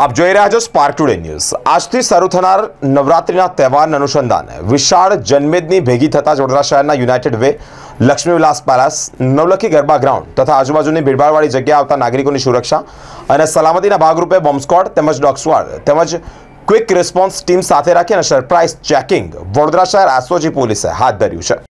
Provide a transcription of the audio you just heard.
आप जो रहा स्पार्क टूडे न्यूज आज थी शुरू थना नवरात्रि त्यौहार अनुसंधान विशा जन्मेद भेगी वडोदरा शहर united way Lakshmi Vilas palace Navlakhi garba ground तथा आजूबाजू की भीड़भाड़ी जगह आता नागरिकों की सुरक्षा और सलामती भागरूपे bomb squad dog squad quick response team साथ राखी सरप्राइज चेकिंग वडोदरा शहर आसोजी पुलिस हाथ धरू है